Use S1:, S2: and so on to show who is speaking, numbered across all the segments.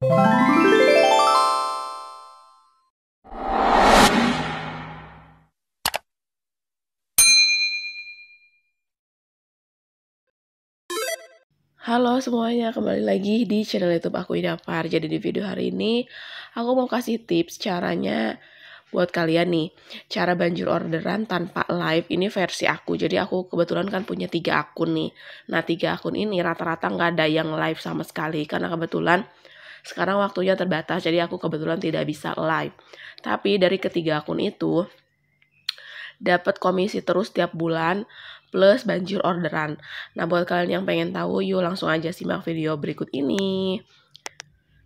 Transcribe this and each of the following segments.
S1: Halo semuanya, kembali lagi di channel YouTube aku Ida Far Jadi di video hari ini aku mau kasih tips caranya buat kalian nih cara banjur orderan tanpa live ini versi aku jadi aku kebetulan kan punya tiga akun nih nah tiga akun ini rata-rata nggak ada yang live sama sekali karena kebetulan sekarang waktunya terbatas, jadi aku kebetulan tidak bisa live. Tapi dari ketiga akun itu, dapat komisi terus tiap bulan plus banjir orderan. Nah, buat kalian yang pengen tahu, yuk langsung aja simak video berikut ini.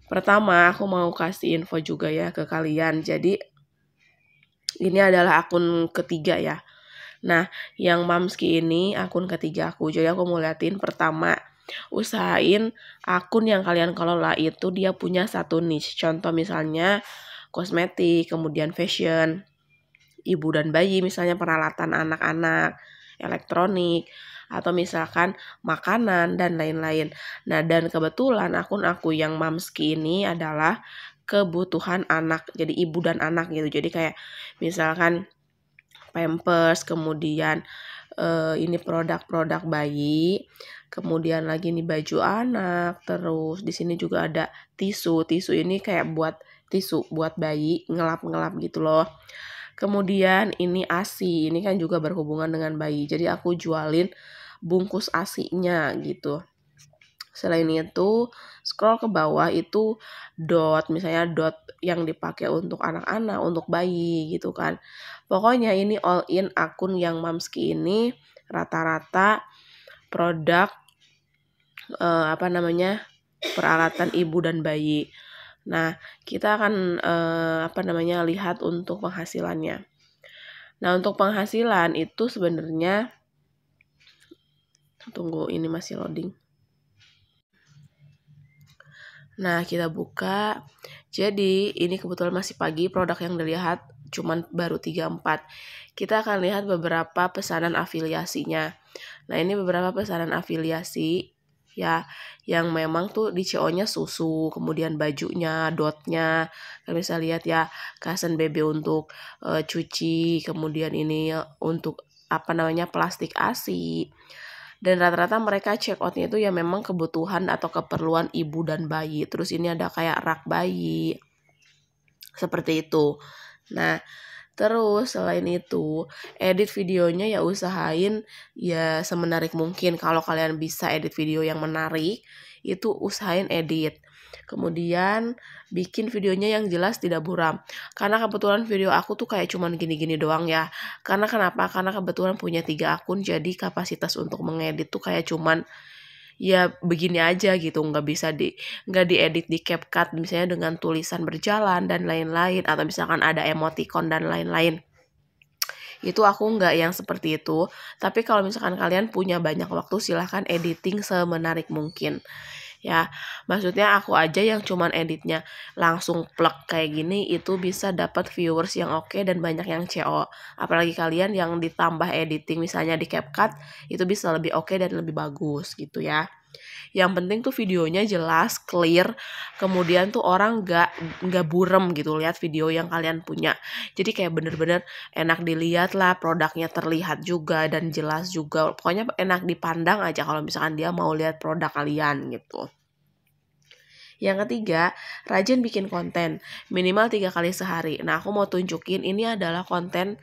S1: Pertama, aku mau kasih info juga ya ke kalian. Jadi, ini adalah akun ketiga ya. Nah, yang Mamski ini akun ketiga aku. Jadi, aku mau liatin pertama usahain akun yang kalian kelola itu dia punya satu niche. Contoh misalnya kosmetik, kemudian fashion, ibu dan bayi, misalnya peralatan anak-anak, elektronik, atau misalkan makanan dan lain-lain. Nah, dan kebetulan akun aku yang Mamski ini adalah kebutuhan anak, jadi ibu dan anak gitu. Jadi kayak misalkan pampers, kemudian uh, ini produk-produk bayi kemudian lagi ini baju anak terus di sini juga ada tisu tisu ini kayak buat tisu buat bayi ngelap-ngelap gitu loh kemudian ini asi ini kan juga berhubungan dengan bayi jadi aku jualin bungkus asinya gitu selain itu scroll ke bawah itu dot misalnya dot yang dipakai untuk anak-anak, untuk bayi gitu kan. Pokoknya ini all in akun yang Mamski ini rata-rata produk uh, apa namanya? peralatan ibu dan bayi. Nah, kita akan uh, apa namanya? lihat untuk penghasilannya. Nah, untuk penghasilan itu sebenarnya tunggu ini masih loading. Nah, kita buka. Jadi, ini kebetulan masih pagi, produk yang dilihat cuman baru 34. Kita akan lihat beberapa pesanan afiliasinya. Nah, ini beberapa pesanan afiliasi ya yang memang tuh di CO-nya susu, kemudian bajunya, dotnya. Kalian bisa lihat ya, kasen BB untuk uh, cuci, kemudian ini untuk apa namanya plastik ASI dan rata-rata mereka check outnya itu ya memang kebutuhan atau keperluan ibu dan bayi terus ini ada kayak rak bayi seperti itu nah Terus selain itu, edit videonya ya usahain ya semenarik mungkin. Kalau kalian bisa edit video yang menarik, itu usahain edit. Kemudian bikin videonya yang jelas tidak buram. Karena kebetulan video aku tuh kayak cuman gini-gini doang ya. Karena kenapa? Karena kebetulan punya tiga akun jadi kapasitas untuk mengedit tuh kayak cuman ya begini aja gitu nggak bisa di nggak diedit di CapCut misalnya dengan tulisan berjalan dan lain-lain atau misalkan ada emoticon dan lain-lain itu aku nggak yang seperti itu tapi kalau misalkan kalian punya banyak waktu silahkan editing semenarik mungkin ya maksudnya aku aja yang cuman editnya langsung plek kayak gini itu bisa dapat viewers yang oke okay dan banyak yang CO apalagi kalian yang ditambah editing misalnya di CapCut itu bisa lebih oke okay dan lebih bagus gitu ya yang penting tuh videonya jelas, clear, kemudian tuh orang gak, gak burem gitu lihat video yang kalian punya. Jadi kayak bener-bener enak dilihat lah, produknya terlihat juga dan jelas juga. Pokoknya enak dipandang aja kalau misalkan dia mau lihat produk kalian gitu. Yang ketiga, rajin bikin konten minimal tiga kali sehari. Nah, aku mau tunjukin ini adalah konten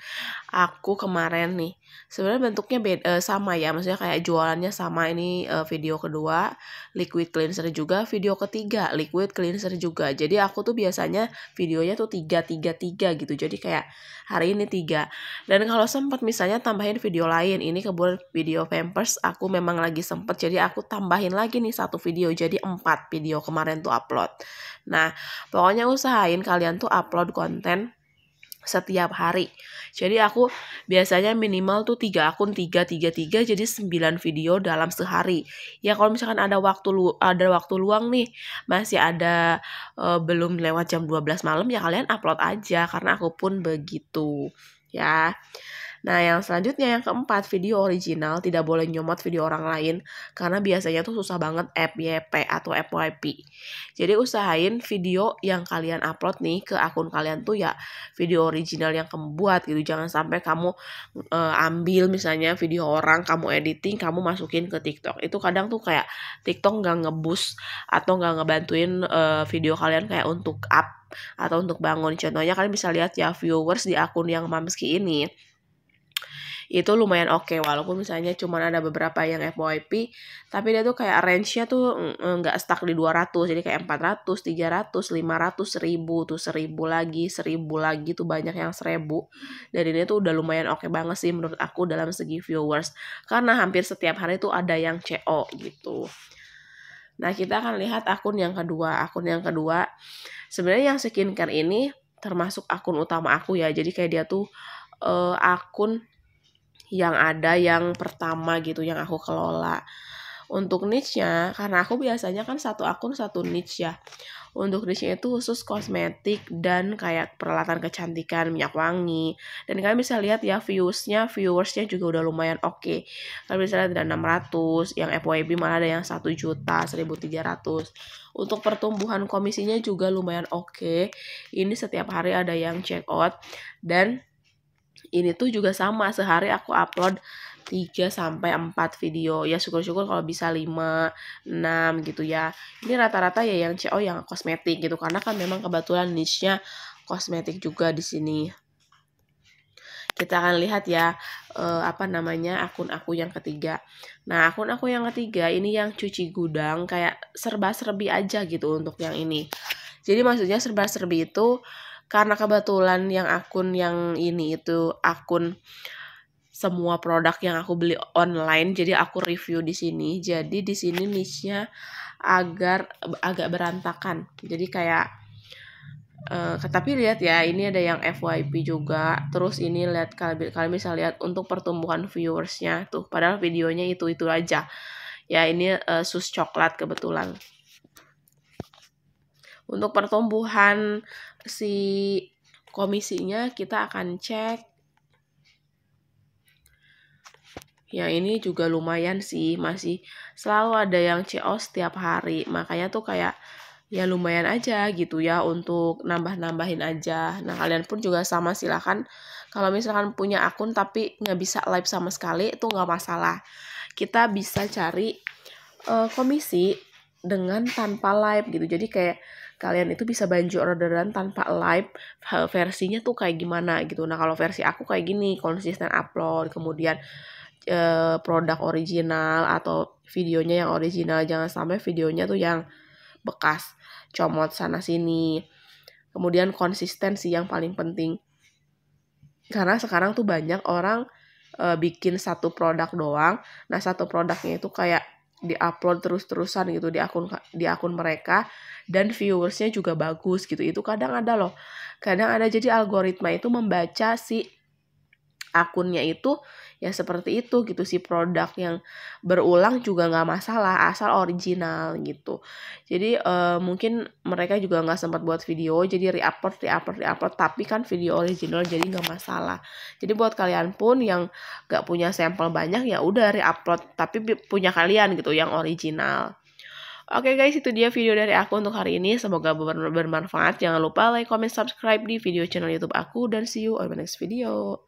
S1: aku kemarin nih sebenarnya bentuknya beda eh, sama ya maksudnya kayak jualannya sama ini uh, video kedua liquid cleanser juga video ketiga liquid cleanser juga jadi aku tuh biasanya videonya tuh tiga tiga tiga gitu jadi kayak hari ini tiga dan kalau sempat misalnya tambahin video lain ini kebun video pampers aku memang lagi sempat jadi aku tambahin lagi nih satu video jadi empat video kemarin tuh upload nah pokoknya usahain kalian tuh upload konten setiap hari. Jadi aku biasanya minimal tuh 3 akun 3 3 3 jadi 9 video dalam sehari. Ya kalau misalkan ada waktu lu ada waktu luang nih, masih ada uh, belum lewat jam 12 malam ya kalian upload aja karena aku pun begitu ya. Nah, yang selanjutnya yang keempat, video original tidak boleh nyomot video orang lain karena biasanya tuh susah banget FYP atau FYP. Jadi usahain video yang kalian upload nih ke akun kalian tuh ya video original yang kamu buat gitu. Jangan sampai kamu e, ambil misalnya video orang, kamu editing, kamu masukin ke TikTok. Itu kadang tuh kayak TikTok nggak ngebus atau nggak ngebantuin e, video kalian kayak untuk up atau untuk bangun. Contohnya kalian bisa lihat ya viewers di akun yang Mamski ini itu lumayan oke okay, walaupun misalnya cuma ada beberapa yang FYP tapi dia tuh kayak range-nya tuh e, nggak stuck di 200 jadi kayak 400, 300, 500, 1000 tuh 1000 lagi, 1000 lagi tuh banyak yang 1000 dan ini tuh udah lumayan oke okay banget sih menurut aku dalam segi viewers karena hampir setiap hari tuh ada yang CO gitu. Nah, kita akan lihat akun yang kedua. Akun yang kedua, sebenarnya yang skincare ini termasuk akun utama aku ya. Jadi kayak dia tuh uh, akun yang ada yang pertama gitu yang aku kelola. Untuk niche-nya, karena aku biasanya kan satu akun satu niche ya. Untuk niche itu khusus kosmetik dan kayak peralatan kecantikan, minyak wangi. Dan kalian bisa lihat ya viewsnya viewersnya juga udah lumayan oke. Okay. Kalian bisa lihat ada 600, yang FYB malah ada yang 1 juta, 1300. Untuk pertumbuhan komisinya juga lumayan oke. Okay. Ini setiap hari ada yang check out dan ini tuh juga sama sehari aku upload 3 sampai 4 video ya syukur-syukur kalau bisa 5, 6 gitu ya. Ini rata-rata ya yang CO yang kosmetik gitu karena kan memang kebetulan niche-nya kosmetik juga di sini kita akan lihat ya eh, apa namanya akun aku yang ketiga. Nah akun aku yang ketiga ini yang cuci gudang kayak serba serbi aja gitu untuk yang ini. Jadi maksudnya serba serbi itu karena kebetulan yang akun yang ini itu akun semua produk yang aku beli online jadi aku review di sini jadi di sini niche-nya agar agak berantakan jadi kayak uh, tapi lihat ya ini ada yang FYP juga terus ini lihat kalian kalian bisa lihat untuk pertumbuhan viewersnya tuh padahal videonya itu itu aja ya ini uh, sus coklat kebetulan untuk pertumbuhan si komisinya kita akan cek. Ya ini juga lumayan sih masih selalu ada yang CO setiap hari. Makanya tuh kayak ya lumayan aja gitu ya untuk nambah-nambahin aja. Nah kalian pun juga sama silahkan kalau misalkan punya akun tapi nggak bisa live sama sekali itu nggak masalah. Kita bisa cari uh, komisi dengan tanpa live gitu. Jadi kayak kalian itu bisa banjir orderan tanpa live versinya tuh kayak gimana gitu. Nah, kalau versi aku kayak gini, konsisten upload, kemudian eh, produk original atau videonya yang original, jangan sampai videonya tuh yang bekas comot sana sini. Kemudian konsistensi yang paling penting. Karena sekarang tuh banyak orang e, bikin satu produk doang. Nah, satu produknya itu kayak di upload terus-terusan gitu di akun di akun mereka dan viewersnya juga bagus gitu itu kadang ada loh kadang ada jadi algoritma itu membaca si akunnya itu ya seperti itu gitu si produk yang berulang juga nggak masalah asal original gitu jadi uh, mungkin mereka juga nggak sempat buat video jadi reupload reupload reupload tapi kan video original jadi nggak masalah jadi buat kalian pun yang nggak punya sampel banyak ya udah reupload tapi punya kalian gitu yang original Oke okay guys, itu dia video dari aku untuk hari ini. Semoga bermanfaat. Jangan lupa like, comment, subscribe di video channel YouTube aku. Dan see you on my next video.